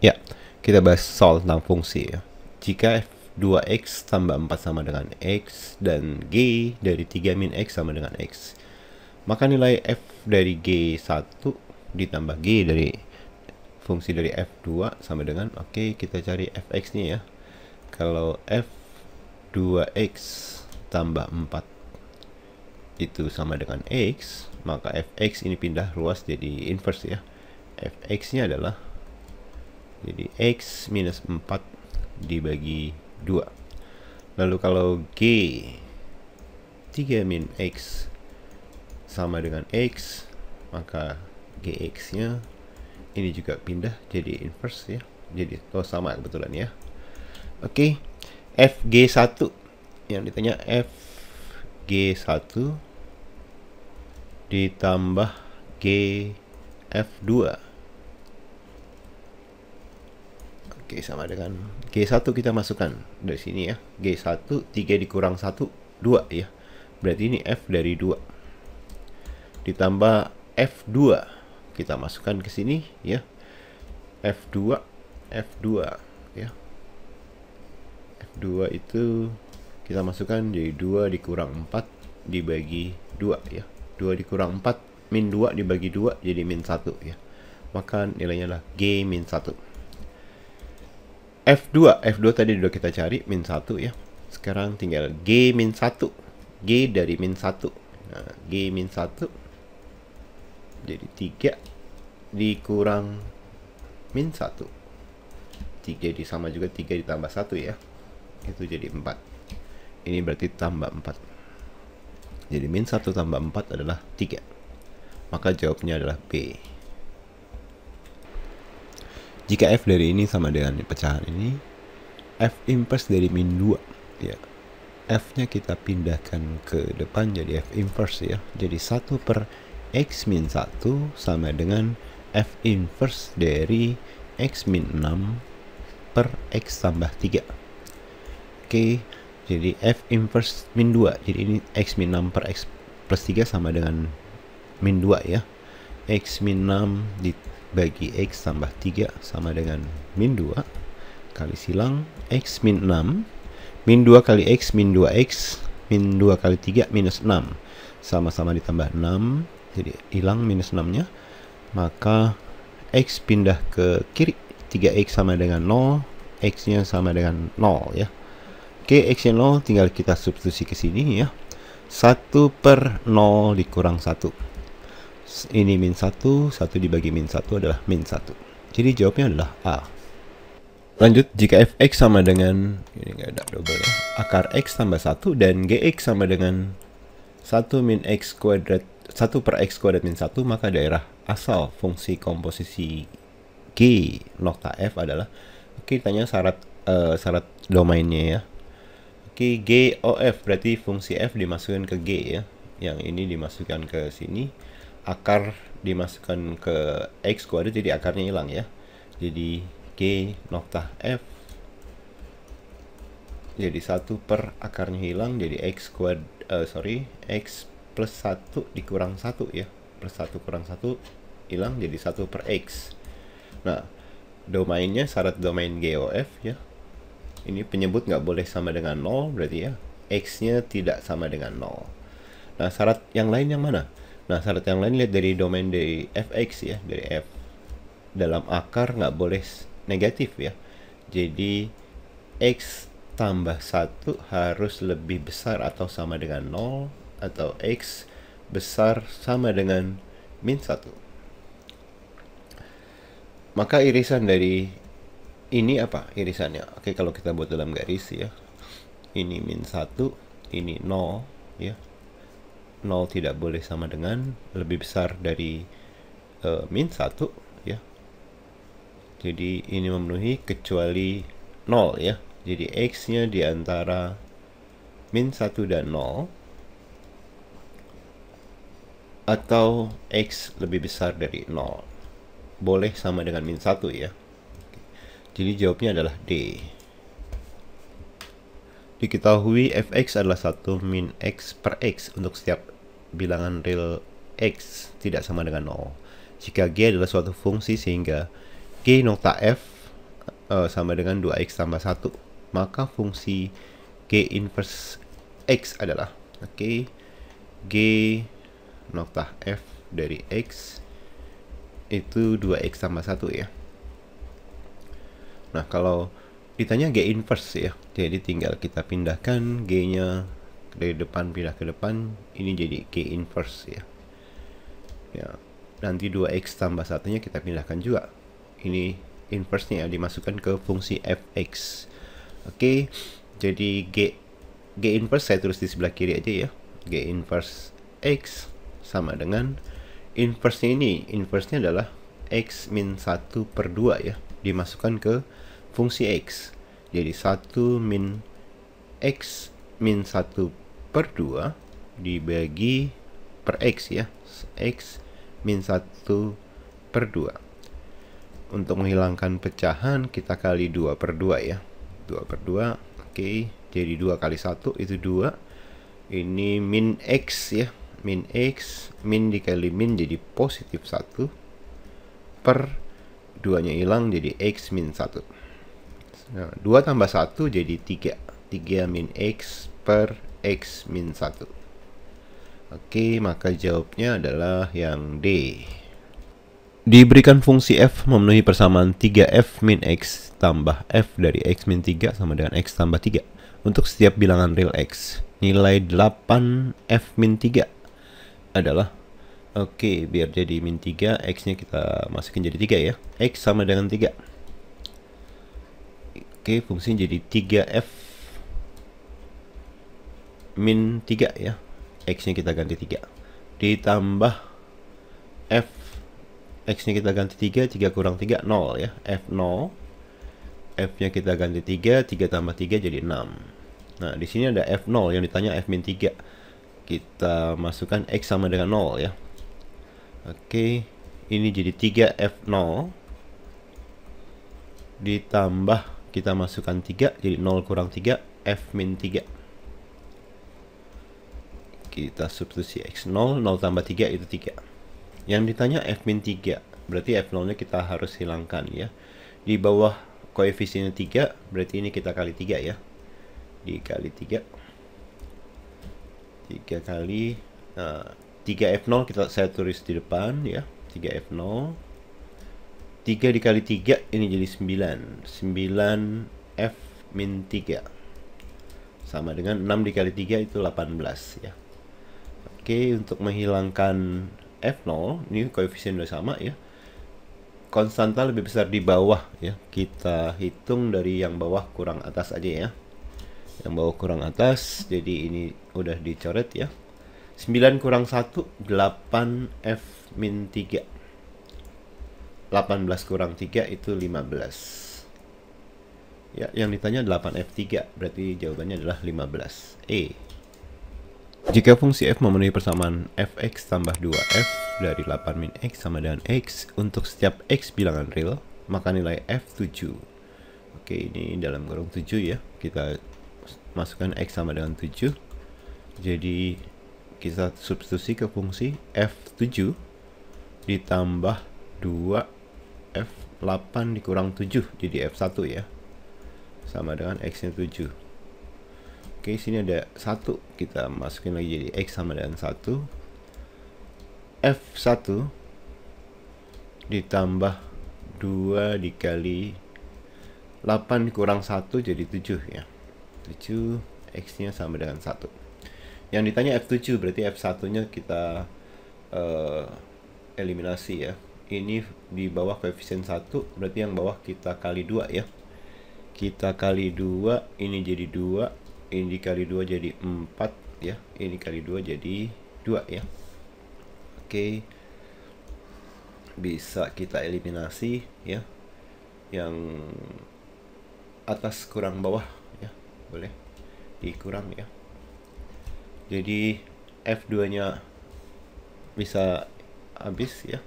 Ya, kita bahas soal tentang fungsi ya. Jika f2x tambah 4 sama dengan x dan g dari 3 min x sama dengan x, maka nilai f dari g1 ditambah g dari fungsi dari f2 sama dengan, oke okay, kita cari fx nya ya. Kalau f2x tambah 4 itu sama dengan x, maka fx ini pindah ruas jadi inverse ya. fx nya adalah jadi X minus 4 dibagi 2 lalu kalau G 3 min X sama dengan X maka GX nya ini juga pindah jadi inverse ya jadi oh sama kebetulan ya oke okay. FG1 yang ditanya FG1 ditambah GF2 Oke, okay, sama dengan G1 kita masukkan dari sini ya. G1, 3 dikurang 1, 2 ya. Berarti ini F dari 2. Ditambah F2 kita masukkan ke sini ya. F2, F2 ya. F2 itu kita masukkan jadi 2 dikurang 4 dibagi 2 ya. 2 dikurang 4 min 2 dibagi 2 jadi min 1 ya. Maka nilainya adalah G min 1. Oke. F2. F2 tadi udah kita cari, min 1 ya. Sekarang tinggal G min 1. G dari min 1. Nah, G min 1. Jadi 3 dikurang min 1. 3 di sama juga 3 ditambah 1 ya. Itu jadi 4. Ini berarti tambah 4. Jadi min 1 tambah 4 adalah 3. Maka jawabnya adalah B. Jika f dari ini sama dengan pecahan ini, f inverse dari min 2 ya. F-nya kita pindahkan ke depan jadi F inverse ya. Jadi 1 per X min 1 sama dengan F inverse dari X min 6 per X tambah 3. Oke, jadi F inverse min 2. Jadi ini X min 6 per X plus 3 sama dengan min 2 ya. X min 6 di bagi X tambah 3 sama dengan min 2 kali silang X min 6 min 2 kali X min 2X min 2 kali 3 minus 6 sama-sama ditambah 6 jadi hilang minus 6 nya maka X pindah ke kiri 3X sama dengan 0 X nya sama dengan 0 ya Oke, X nya 0 tinggal kita substitusi ke sini ya. 1 per 0 dikurang 1 ini min 1, 1 dibagi min 1 adalah min 1. Jadi jawabnya adalah A. Lanjut, jika fx sama dengan, ini nggak ada double ya, akar x tambah 1 dan gx sama dengan 1 min x kuadrat, 1 per x kuadrat min 1, maka daerah asal fungsi komposisi g nokta f adalah, oke okay, tanya syarat uh, syarat domainnya ya. Oke, okay, g of berarti fungsi f dimasukkan ke g ya, yang ini dimasukkan ke sini, akar dimasukkan ke X kuadrat jadi akarnya hilang ya jadi G nokta F jadi satu per akarnya hilang jadi X kuad uh, sorry X plus satu dikurang satu ya plus satu kurang satu hilang jadi satu per X nah domainnya syarat domain GOF ya ini penyebut nggak boleh sama dengan nol berarti ya X-nya tidak sama dengan nol nah syarat yang lain yang mana Nah, syarat yang lain lihat dari domain dari fx ya, dari f. Dalam akar nggak boleh negatif ya. Jadi x tambah 1 harus lebih besar atau sama dengan 0 atau x besar sama dengan min 1. Maka irisan dari ini apa irisannya? Oke, kalau kita buat dalam garis ya. Ini min 1, ini 0 ya 0 tidak boleh sama dengan lebih besar dari uh, min 1 ya jadi ini memenuhi kecuali 0 ya jadi x nya di antara min 1 dan 0 atau x lebih besar dari 0 boleh sama dengan min 1 ya jadi jawabnya adalah D Diketahui fx adalah 1 min x per x untuk setiap bilangan real x tidak sama dengan 0. Jika g adalah suatu fungsi sehingga g nota f uh, sama dengan 2x tambah 1, maka fungsi g inverse x adalah oke okay, g nota f dari x itu 2x tambah 1 ya. Nah, kalau ditanya G inverse ya jadi tinggal kita pindahkan G nya dari depan pindah ke depan ini jadi G inverse ya ya nanti 2x tambah satunya kita pindahkan juga ini inverse nya ya, dimasukkan ke fungsi fx oke jadi G G inverse saya tulis di sebelah kiri aja ya G inverse x sama dengan inverse nya ini inverse nya adalah x min 1 per 2 ya dimasukkan ke fungsi X. Jadi 1 min X min 1 per 2 dibagi per X ya. X min 1 per 2. Untuk menghilangkan pecahan kita kali 2 per 2 ya. 2 per 2, oke. Okay. Jadi 2 kali 1 itu 2. Ini min X ya. Min X, min dikali min jadi positif 1 per 2 nya hilang jadi X min 1 Nah, 2 tambah 1 jadi 3. 3 min X per X min 1. Oke, maka jawabnya adalah yang D. Diberikan fungsi f memenuhi persamaan 3f min x tambah f dari x min 3 sama dengan x tambah 3 untuk setiap bilangan real x. Nilai 8f min 3 adalah Oke, biar jadi min 3, x-nya kita masukin jadi 3 ya. x sama dengan 3. Oke, fungsinya jadi 3F min 3 ya. X-nya kita ganti 3. Ditambah F X-nya kita ganti 3, 3 kurang 3, 0 ya. F 0. F-nya kita ganti 3, 3 tambah 3 jadi 6. Nah, di sini ada F0 yang ditanya F min 3. Kita masukkan X sama dengan 0 ya. Oke, ini jadi 3F0 ditambah kita masukkan 3 jadi 0 kurang 3 F min 3 kita substitusi X0 0 tambah 3 itu 3 yang ditanya F min 3 berarti F0 nya kita harus hilangkan ya di bawah koefisien 3 berarti ini kita kali 3 ya dikali 3 3 kali uh, eh, 3F0 kita saya tulis di depan ya 3F0 3 dikali 3 ini jadi 9 9 F min 3 sama dengan 6 dikali 3 itu 18 ya Oke untuk menghilangkan F0 ini koefisien udah sama ya konstanta lebih besar di bawah ya kita hitung dari yang bawah kurang atas aja ya yang bawah kurang atas jadi ini udah dicoret ya 9 kurang 1 8 F min 3 18 kurang 3 itu 15. Ya, yang ditanya 8F3, berarti jawabannya adalah 15E. Jika fungsi f memenuhi persamaan fx tambah 2f dari 8 min x sama dengan x untuk setiap x bilangan real, maka nilai f 7. Oke, ini dalam kurung 7 ya. Kita masukkan x sama dengan 7. Jadi kita substitusi ke fungsi f7 ditambah 2 8 dikurang 7 jadi F1 ya sama dengan X nya 7 oke sini ada 1 kita masukin lagi jadi X sama dengan 1 F1 ditambah 2 dikali 8 dikurang 1 jadi 7 ya 7 X nya sama dengan 1 yang ditanya F7 berarti F1 nya kita uh, eliminasi ya ini di bawah koefisien 1 berarti yang bawah kita kali 2 ya kita kali 2 ini jadi 2 ini kali 2 jadi 4 ya ini kali 2 jadi 2 ya oke bisa kita eliminasi ya yang atas kurang bawah ya boleh dikurang ya jadi F2 nya bisa habis ya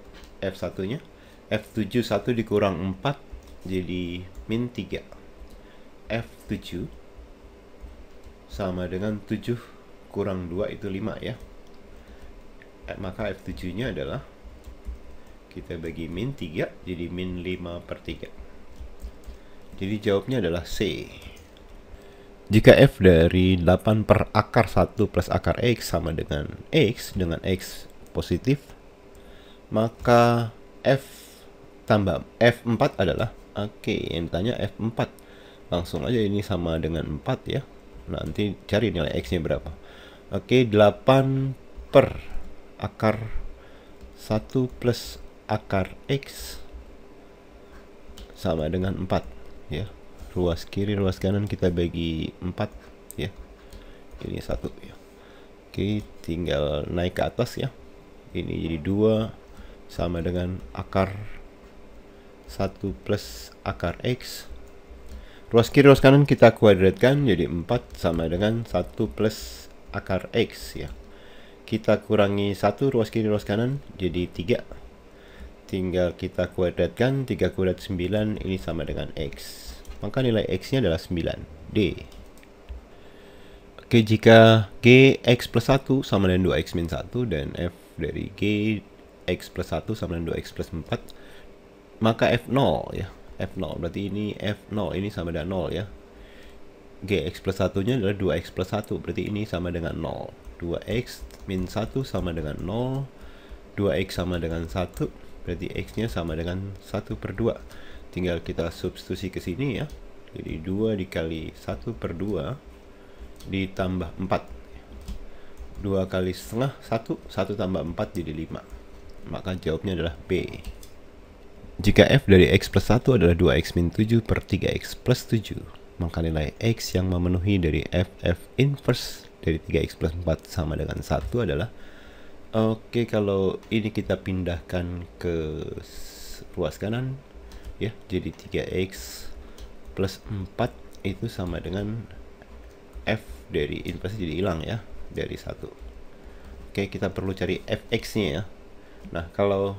F1 nya f 71 dikurang 4 jadi min 3 F7 sama dengan 7 kurang 2 itu 5 ya eh, maka F7 nya adalah kita bagi min 3 jadi min 5 per 3 jadi jawabnya adalah C jika f dari 8 per akar 1 plus akar x sama dengan x dengan x positif maka F tambah F4 adalah oke okay, yang ditanya F4 langsung aja ini sama dengan 4 ya nanti cari nilai X nya berapa oke okay, 8 per akar 1 plus akar X sama dengan 4 ya ruas kiri ruas kanan kita bagi 4 ya ini satu ya oke tinggal naik ke atas ya ini jadi dua sama dengan akar 1 plus akar X ruas kiri ruas kanan kita kuadratkan jadi 4 sama dengan 1 plus akar X ya kita kurangi 1 ruas kiri ruas kanan jadi 3 tinggal kita kuadratkan 3 kuadrat 9 ini sama dengan X maka nilai X nya adalah 9 D Oke jika G X plus 1 sama dengan 2X min 1 dan F dari G X plus 1 sama dengan 2X plus 4 maka F0 ya F0 berarti ini F0 ini sama dengan 0 ya GX plus 1 nya adalah 2X plus 1 berarti ini sama dengan 0 2X min 1 sama dengan 0 2X sama dengan 1 berarti X nya sama dengan 1 per 2 tinggal kita substitusi ke sini ya jadi 2 dikali 1 per 2 ditambah 4 2 kali setengah 1 1 tambah 4 jadi 5 maka jawabnya adalah B. Jika f dari x plus 1 adalah 2x min 7 per 3x plus 7, maka nilai x yang memenuhi dari f f inverse dari 3x plus 4 sama dengan 1 adalah Oke, okay, kalau ini kita pindahkan ke ruas kanan ya, jadi 3x plus 4 itu sama dengan f dari inverse jadi hilang ya dari 1. Oke, okay, kita perlu cari fx-nya ya. Nah, kalau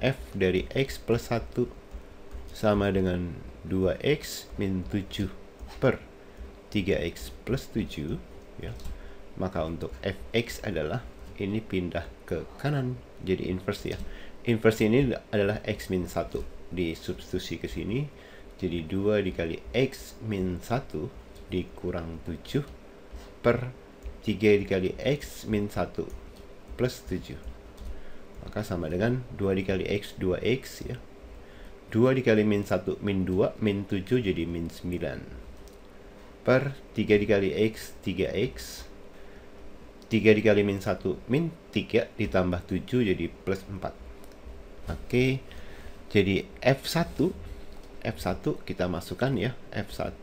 f dari x plus 1 sama dengan 2x min 7 per 3x plus 7, ya, maka untuk fx adalah ini pindah ke kanan, jadi inverse ya. Inverse ini adalah x min 1 disubstitusi ke sini, jadi 2 dikali x min 1 dikurang 7 per 3 dikali x min 1 plus 7 maka sama dengan 2 dikali X 2X ya 2 dikali min 1 min 2 min 7 jadi min 9 per 3 dikali X 3X 3 dikali min 1 min 3 ditambah 7 jadi plus 4 oke jadi F1 F1 kita masukkan ya F1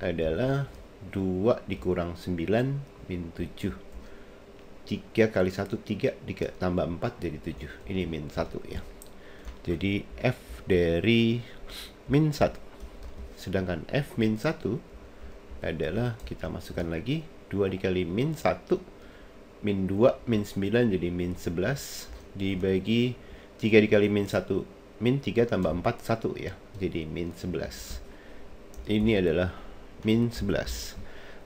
adalah 2 dikurang 9 min 7 3 kali 1 3 3 tambah 4 jadi 7 ini min 1 ya jadi F dari min 1 sedangkan F min 1 adalah kita masukkan lagi 2 dikali min 1 min 2 min 9 jadi min 11 dibagi 3 dikali min 1 min 3 tambah 4 1 ya jadi min 11 ini adalah min 11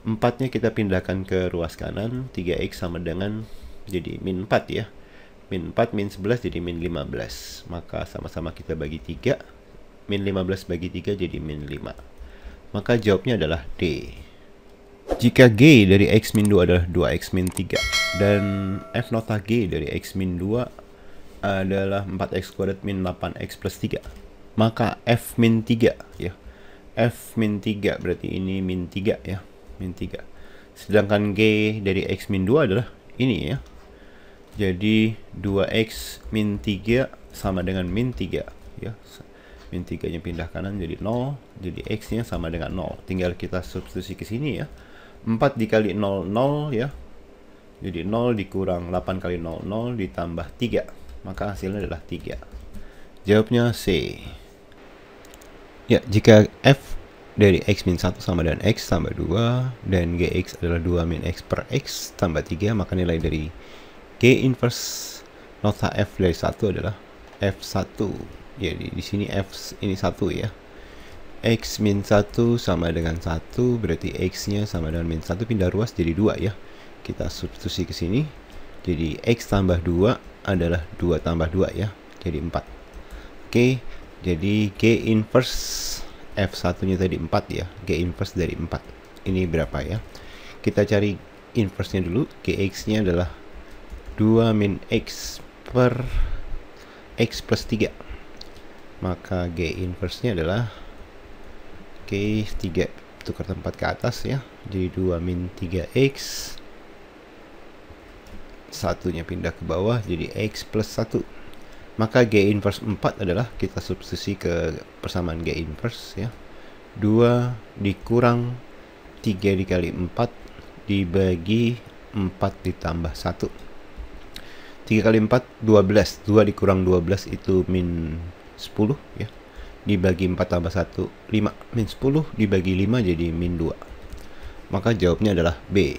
4-nya kita pindahkan ke ruas kanan, 3x sama dengan jadi min 4 ya. Min 4, min 11 jadi min 15. Maka sama-sama kita bagi 3. Min 15 bagi 3 jadi min 5. Maka jawabnya adalah D. Jika G dari X min 2 adalah 2X min 3. Dan F nota G dari X min 2 adalah 4X kuadrat min 8X plus 3. Maka F min 3 ya. F min 3 berarti ini min 3 ya min 3 sedangkan G dari X min 2 adalah ini ya jadi 2X min 3 sama dengan min 3 ya min 3 nya pindah kanan jadi 0 jadi X nya sama dengan 0 tinggal kita substitusi ke sini ya 4 dikali 0 0 ya jadi 0 dikurang 8 kali 0 0 ditambah 3 maka hasilnya adalah 3 jawabnya C ya jika F dari X min 1 sama dengan X tambah 2 dan GX adalah 2 min X per X tambah 3 maka nilai dari G inverse nota F dari 1 adalah F1 jadi ya, di sini F ini 1 ya X min 1 sama dengan 1 berarti X nya sama dengan min 1 pindah ruas jadi 2 ya kita substitusi ke sini jadi X tambah 2 adalah 2 tambah 2 ya jadi 4 oke jadi G inverse F1 nya tadi 4 ya G inverse dari 4 ini berapa ya kita cari inverse nya dulu Gx nya adalah 2 min X per X plus 3 maka G inverse nya adalah G 3 tukar tempat ke atas ya jadi 2 min 3X satunya pindah ke bawah jadi X plus 1 maka G inverse 4 adalah kita substitusi ke persamaan G inverse ya 2 dikurang 3 dikali 4 dibagi 4 ditambah 1 3 kali 4 12 2 dikurang 12 itu min 10 ya dibagi 4 tambah 1 5 min 10 dibagi 5 jadi min 2 maka jawabnya adalah B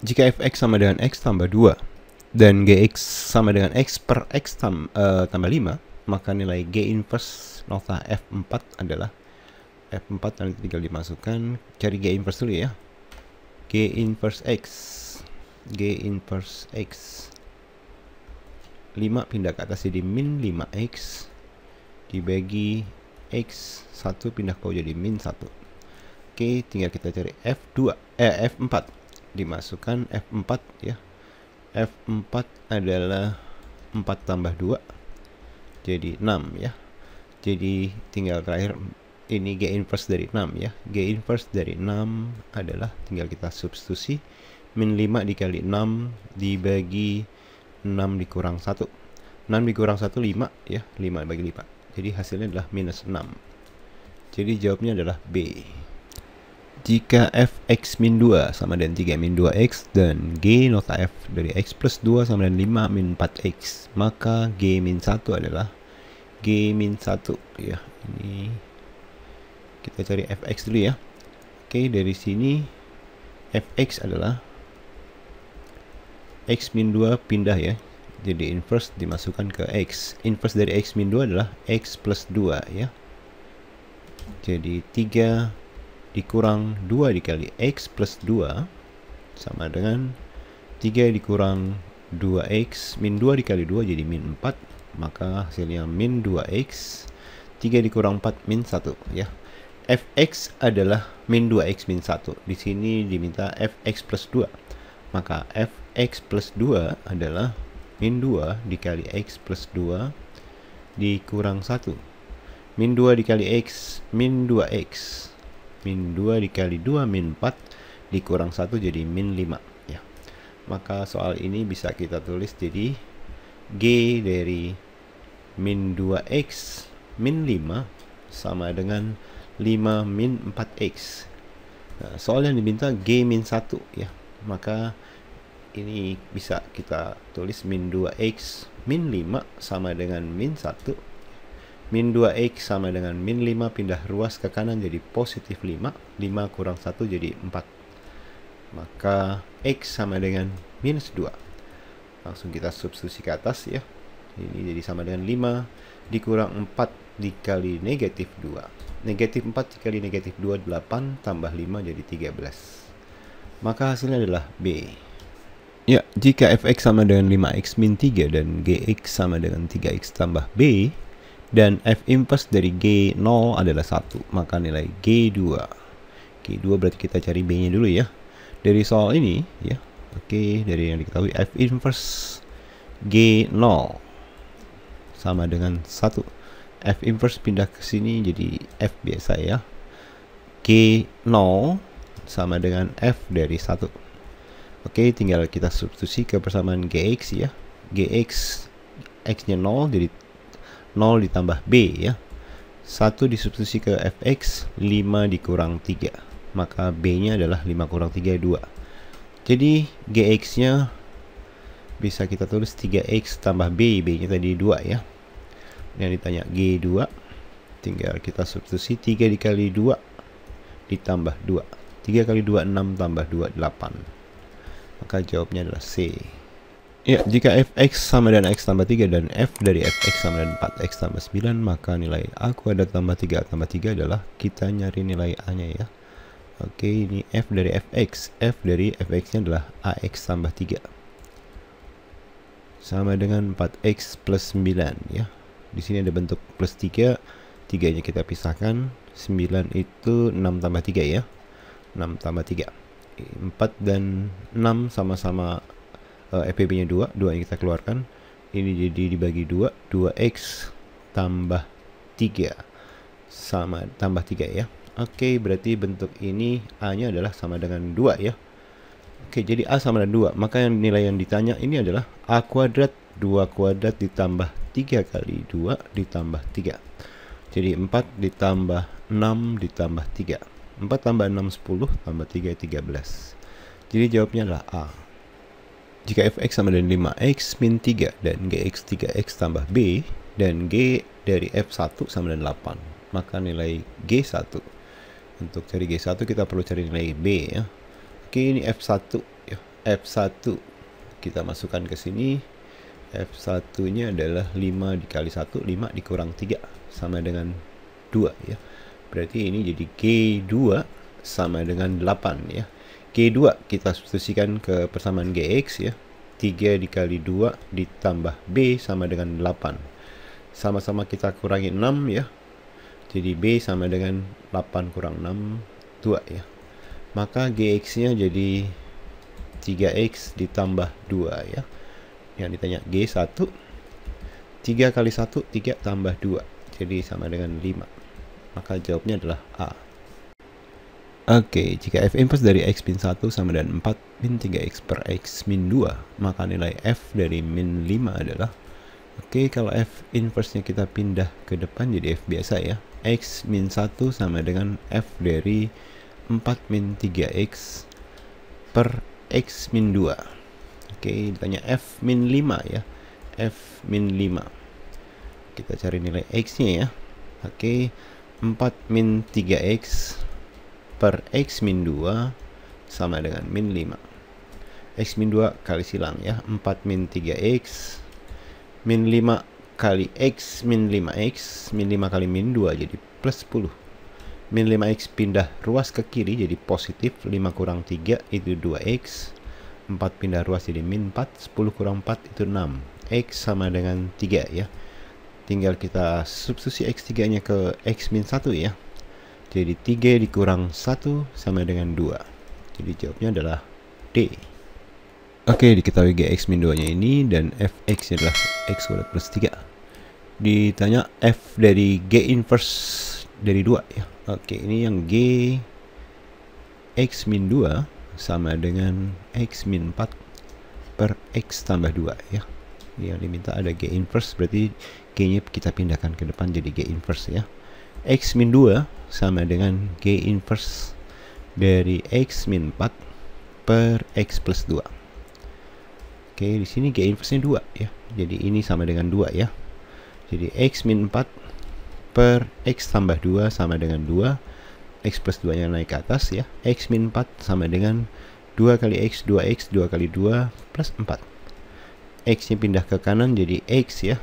jika fx sama dengan x tambah 2 dan GX sama dengan X per X tam, uh, tambah 5 maka nilai G inverse nota F4 adalah F4 nanti tinggal dimasukkan cari G inverse dulu ya G inverse X G inverse X 5 pindah ke atas jadi min 5X dibagi X 1 pindah ke bawah jadi min 1 Oke tinggal kita cari F2 eh F4 dimasukkan F4 ya F4 adalah 4 tambah 2 jadi 6 ya jadi tinggal terakhir ini G inverse dari 6 ya G inverse dari 6 adalah tinggal kita substitusi min 5 dikali 6 dibagi 6 dikurang 1 6 dikurang 1 5 ya 5 bagi 5 jadi hasilnya adalah minus 6 jadi jawabnya adalah B jika fx min 2 sama dengan 3 min 2x dan g nota f dari x plus 2 sama dengan 5 min 4x maka g min 1 adalah g min 1 ya ini kita cari fx dulu ya oke dari sini fx adalah x min 2 pindah ya jadi inverse dimasukkan ke x inverse dari x min 2 adalah x plus 2 ya jadi 3 dikurang 2 dikali X plus 2 sama dengan 3 dikurang 2X, min 2 dikali 2 jadi min 4, maka hasilnya min 2X, 3 dikurang 4 min 1 ya. Fx adalah min 2x min 1. Di sini diminta fx plus 2. Maka fx plus 2 adalah min 2 dikali x plus 2 dikurang 1. Min 2 dikali x, min 2x min 2 dikali 2 min 4 dikurang 1 jadi min 5 ya. Maka soal ini bisa kita tulis jadi G dari min 2x min 5 sama dengan 5 min 4x. Nah, soal yang diminta G min 1 ya. Maka ini bisa kita tulis min 2x min 5 sama dengan min 1 Min 2x sama dengan min 5 pindah ruas ke kanan jadi positif 5. 5 kurang 1 jadi 4. Maka x sama dengan minus 2. Langsung kita substitusi ke atas ya. Ini jadi sama dengan 5 dikurang 4 dikali negatif 2. Negatif 4 dikali negatif 2, 8 tambah 5 jadi 13. Maka hasilnya adalah B. Ya, jika fx sama dengan 5x min 3 dan gx sama dengan 3x tambah b, dan f inverse dari G0 adalah 1 maka nilai G2 G2 berarti kita cari B nya dulu ya dari soal ini ya oke okay, dari yang diketahui f inverse G0 sama dengan 1 f inverse pindah ke sini jadi f biasa ya G0 sama dengan f dari 1 oke okay, tinggal kita substitusi ke persamaan Gx ya Gx x nya 0 jadi 0 ditambah B ya. 1 disubstitusi ke fx, 5 dikurang 3. Maka B-nya adalah 5 kurang 3, 2. Jadi GX-nya bisa kita tulis 3x tambah B, B-nya tadi 2 ya. Yang ditanya G2, tinggal kita substitusi 3 dikali 2 ditambah 2. 3 kali 2, 6 tambah 2, 8. Maka jawabnya adalah C. Ya, jika fx sama dengan x tambah 3 dan f dari fx sama dengan 4x tambah 9, maka nilai a kuadrat tambah 3 tambah 3 adalah kita nyari nilai a-nya ya. Oke, ini f dari fx. f dari fx-nya adalah ax tambah 3. Sama dengan 4x plus 9 ya. Di sini ada bentuk plus 3, 3-nya kita pisahkan. 9 itu 6 tambah 3 ya. 6 tambah 3. 4 dan 6 sama-sama uh, eh, FPB nya 2 2 yang kita keluarkan ini jadi dibagi 2 2x tambah 3 sama tambah 3 ya oke okay, berarti bentuk ini A nya adalah sama dengan 2 ya oke okay, jadi A sama dengan 2 maka yang nilai yang ditanya ini adalah A kuadrat 2 kuadrat ditambah 3 kali 2 ditambah 3 jadi 4 ditambah 6 ditambah 3 4 tambah 6 10 tambah 3 13 jadi jawabnya adalah A jika fx sama dengan 5x min 3 dan gx 3x tambah b dan g dari f1 sama dengan 8 maka nilai g1 untuk cari g1 kita perlu cari nilai b ya oke ini f1 ya f1 kita masukkan ke sini f1 nya adalah 5 dikali 1 5 dikurang 3 sama dengan 2 ya berarti ini jadi g2 sama dengan 8 ya G2 kita substitusikan ke persamaan GX ya. 3 dikali 2 ditambah B sama dengan 8. Sama-sama kita kurangi 6 ya. Jadi B sama dengan 8 kurang 6, 2 ya. Maka GX-nya jadi 3X ditambah 2 ya. Yang ditanya G1. 3 kali 1, 3 tambah 2. Jadi sama dengan 5. Maka jawabnya adalah A. Oke, okay, jika f inverse dari x min 1 sama dengan 4 min 3x per x min 2, maka nilai f dari min 5 adalah Oke, okay, kalau f inverse-nya kita pindah ke depan jadi f biasa ya. x min 1 sama dengan f dari 4 min 3x per x min 2. Oke, okay, ditanya f min 5 ya. f min 5 kita cari nilai x nya ya oke okay, 4 min 3x per x min 2 sama dengan min 5 x min 2 kali silang ya 4 min 3x min 5 kali x min 5x min 5 kali min 2 jadi plus 10 min 5x pindah ruas ke kiri jadi positif 5 kurang 3 itu 2x 4 pindah ruas jadi min 4 10 kurang 4 itu 6 x sama dengan 3 ya tinggal kita substitusi x3 nya ke x min 1 ya jadi 3 dikurang 1 sama dengan 2. Jadi jawabnya adalah D. Oke, diketahui GX min 2-nya ini dan Fx adalah X kuadrat plus 3. Ditanya F dari G inverse dari 2 ya. Oke, ini yang G X min 2 sama dengan X min 4 per X tambah 2 ya. yang diminta ada G inverse berarti G-nya kita pindahkan ke depan jadi G inverse ya. X min 2 sama dengan G inverse dari X min 4 per X plus 2 Oke di sini G inverse nya 2 ya jadi ini sama dengan 2 ya jadi X min 4 per X tambah 2 sama dengan 2 X plus 2 nya naik ke atas ya X min 4 sama dengan 2 kali X 2X 2 kali 2 plus 4 X nya pindah ke kanan jadi X ya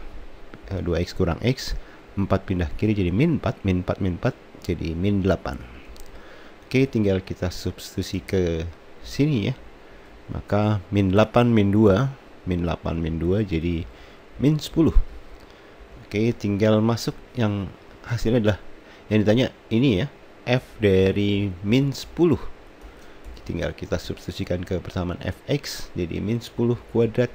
2X eh, kurang X 4 pindah kiri jadi min 4 min 4 min 4 jadi min 8 oke tinggal kita substitusi ke sini ya maka min 8 min 2 min 8 min 2 jadi min 10 oke tinggal masuk yang hasilnya adalah yang ditanya ini ya f dari min 10 tinggal kita substitusikan ke persamaan fx jadi min 10 kuadrat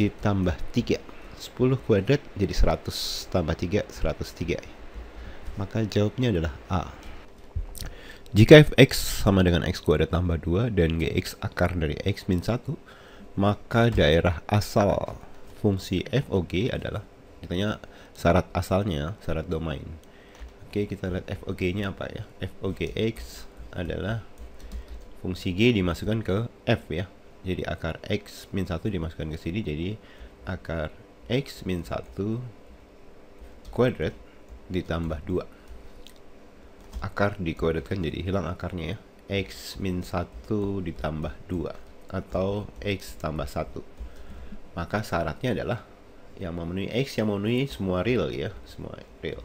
ditambah 3 10 kuadrat jadi 100 tambah 3 103 maka jawabnya adalah A. Jika fx sama dengan x kuadrat tambah 2 dan gx akar dari x min 1, maka daerah asal fungsi FOG adalah ditanya syarat asalnya, syarat domain. Oke, kita lihat FOG-nya apa ya? FOGX adalah fungsi G dimasukkan ke F ya. Jadi akar X min 1 dimasukkan ke sini jadi akar X min 1 kuadrat ditambah 2 akar dikuadratkan jadi hilang akarnya ya x min 1 ditambah 2 atau x tambah 1 maka syaratnya adalah yang memenuhi x yang memenuhi semua real ya semua real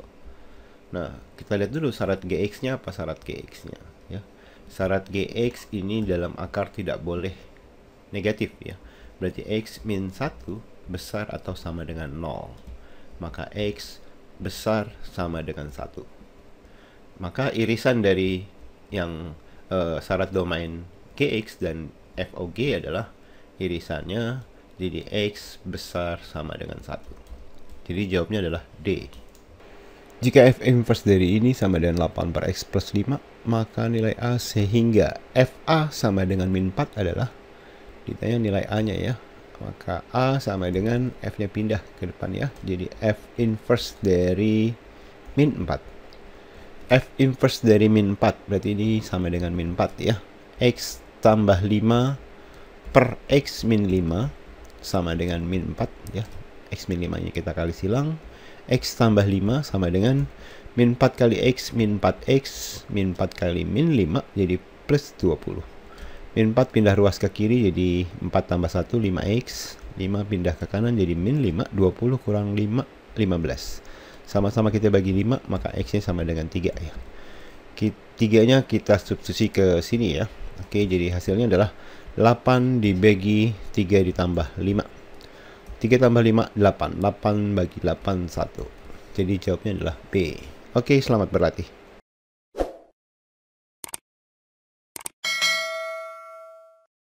nah kita lihat dulu syarat gx nya apa syarat gx nya ya syarat gx ini dalam akar tidak boleh negatif ya berarti x min 1 besar atau sama dengan 0 maka x besar sama dengan satu. Maka irisan dari yang uh, syarat domain kx dan FOG adalah irisannya jadi X besar sama dengan satu. Jadi jawabnya adalah D. Jika F invers dari ini sama dengan 8 per X plus 5, maka nilai A sehingga FA sama dengan min 4 adalah, ditanya nilai A-nya ya, maka A sama dengan F-nya pindah ke depan ya. Jadi F inverse dari min 4. F inverse dari min 4, berarti ini sama dengan min 4 ya. X tambah 5 per X min 5 sama dengan min 4 ya. X min 5 nya kita kali silang. X tambah 5 sama dengan min 4 kali X min 4X min 4 kali min 5 jadi plus 20. Min 4 pindah ruas ke kiri jadi 4 tambah 1 5x. 5 pindah ke kanan jadi min 5. 20 kurang 5 15. Sama-sama kita bagi 5 maka x-nya sama dengan 3 ya. 3nya kita substitusi ke sini ya. Oke jadi hasilnya adalah 8 dibagi 3 ditambah 5. 3 tambah 5 8. 8 bagi 8 1. Jadi jawabnya adalah B. Oke, selamat berlatih.